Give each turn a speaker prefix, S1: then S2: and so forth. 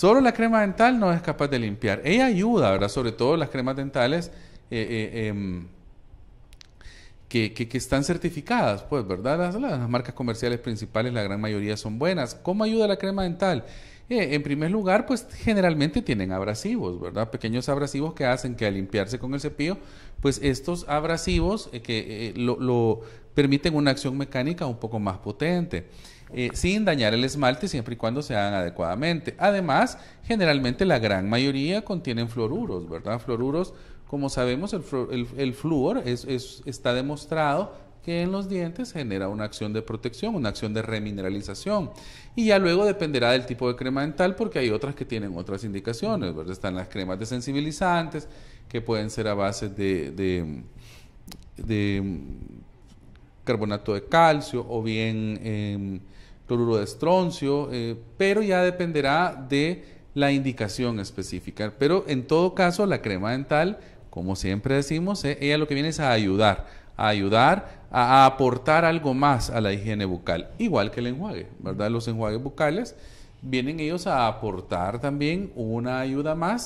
S1: Solo la crema dental no es capaz de limpiar. Ella ayuda, ¿verdad? Sobre todo las cremas dentales eh, eh, em, que, están certificadas, pues, ¿verdad? Las, marcas comerciales principales, la gran mayoría son buenas. ¿Cómo ayuda la crema dental? Eh, en primer lugar, pues generalmente tienen abrasivos, ¿verdad? Pequeños abrasivos que hacen que al limpiarse con el cepillo, pues estos abrasivos que lo, lo, permiten una acción mecánica un poco más potente. Eh, sin dañar el esmalte siempre y cuando se hagan adecuadamente. Además, generalmente la gran mayoría contienen fluoruros, ¿verdad? Fluoruros, como sabemos, el, flúor es, está demostrado que en los dientes genera una acción de protección, una acción de remineralización. Y ya luego dependerá del tipo de crema dental porque hay otras que tienen otras indicaciones, ¿verdad? Están las cremas desensibilizantes que pueden ser a base de, mm, carbonato de calcio o bien... Em, cloruro de estroncio, eh, pero ya dependerá de la indicación específica. Pero en todo caso, la crema dental, como siempre decimos, eh, ella lo que viene es a ayudar, a ayudar, a, a, aportar algo más a la higiene bucal, igual que el enjuague, ¿verdad? Los enjuagues bucales vienen ellos a aportar también una ayuda más.